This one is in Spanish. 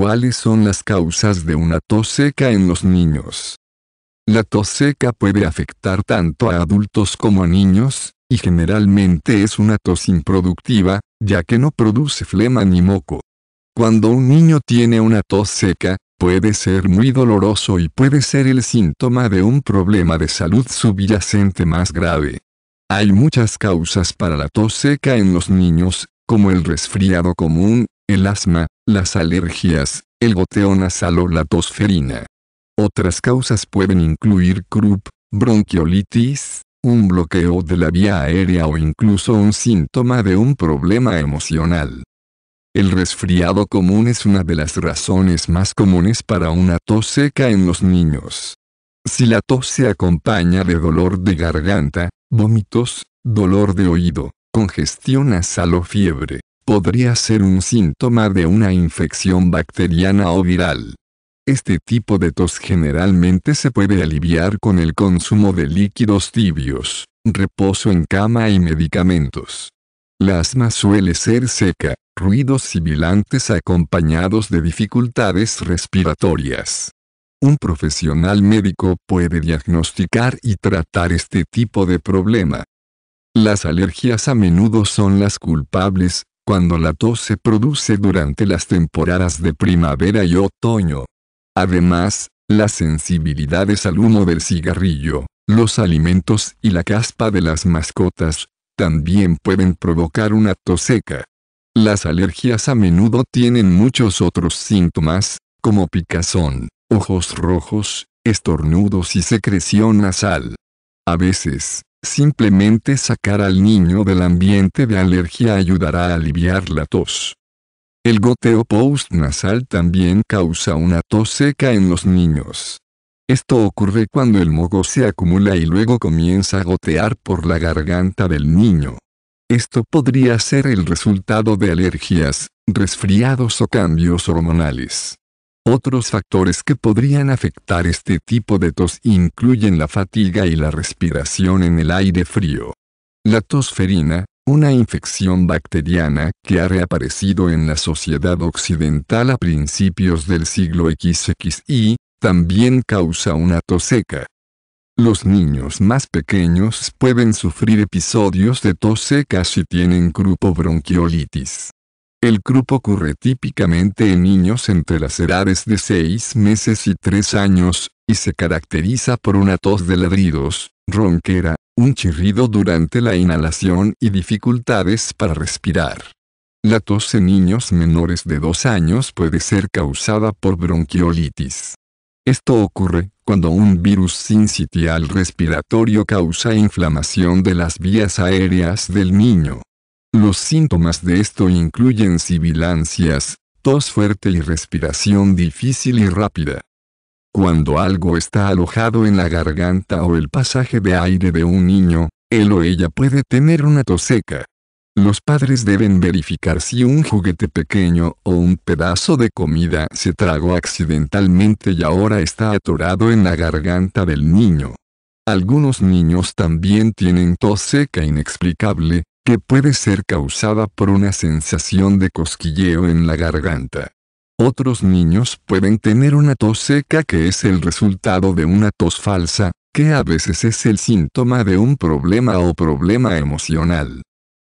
¿Cuáles son las causas de una tos seca en los niños? La tos seca puede afectar tanto a adultos como a niños, y generalmente es una tos improductiva, ya que no produce flema ni moco. Cuando un niño tiene una tos seca, puede ser muy doloroso y puede ser el síntoma de un problema de salud subyacente más grave. Hay muchas causas para la tos seca en los niños, como el resfriado común, el asma, las alergias, el goteo nasal o la tosferina. Otras causas pueden incluir croup, bronquiolitis, un bloqueo de la vía aérea o incluso un síntoma de un problema emocional. El resfriado común es una de las razones más comunes para una tos seca en los niños. Si la tos se acompaña de dolor de garganta, vómitos, dolor de oído, congestión nasal o fiebre, podría ser un síntoma de una infección bacteriana o viral. Este tipo de tos generalmente se puede aliviar con el consumo de líquidos tibios, reposo en cama y medicamentos. La asma suele ser seca, ruidos sibilantes acompañados de dificultades respiratorias. Un profesional médico puede diagnosticar y tratar este tipo de problema. Las alergias a menudo son las culpables, cuando la tos se produce durante las temporadas de primavera y otoño. Además, las sensibilidades al humo del cigarrillo, los alimentos y la caspa de las mascotas, también pueden provocar una tos seca. Las alergias a menudo tienen muchos otros síntomas, como picazón, ojos rojos, estornudos y secreción nasal. A veces, Simplemente sacar al niño del ambiente de alergia ayudará a aliviar la tos. El goteo postnasal también causa una tos seca en los niños. Esto ocurre cuando el mogo se acumula y luego comienza a gotear por la garganta del niño. Esto podría ser el resultado de alergias, resfriados o cambios hormonales. Otros factores que podrían afectar este tipo de tos incluyen la fatiga y la respiración en el aire frío. La tosferina, una infección bacteriana que ha reaparecido en la sociedad occidental a principios del siglo XXI, también causa una tos seca. Los niños más pequeños pueden sufrir episodios de tos seca si tienen grupo bronquiolitis. El grupo ocurre típicamente en niños entre las edades de 6 meses y 3 años, y se caracteriza por una tos de ladridos, ronquera, un chirrido durante la inhalación y dificultades para respirar. La tos en niños menores de 2 años puede ser causada por bronquiolitis. Esto ocurre cuando un virus sincitial respiratorio causa inflamación de las vías aéreas del niño. Los síntomas de esto incluyen sibilancias, tos fuerte y respiración difícil y rápida. Cuando algo está alojado en la garganta o el pasaje de aire de un niño, él o ella puede tener una tos seca. Los padres deben verificar si un juguete pequeño o un pedazo de comida se tragó accidentalmente y ahora está atorado en la garganta del niño. Algunos niños también tienen tos seca inexplicable, que puede ser causada por una sensación de cosquilleo en la garganta. Otros niños pueden tener una tos seca que es el resultado de una tos falsa, que a veces es el síntoma de un problema o problema emocional.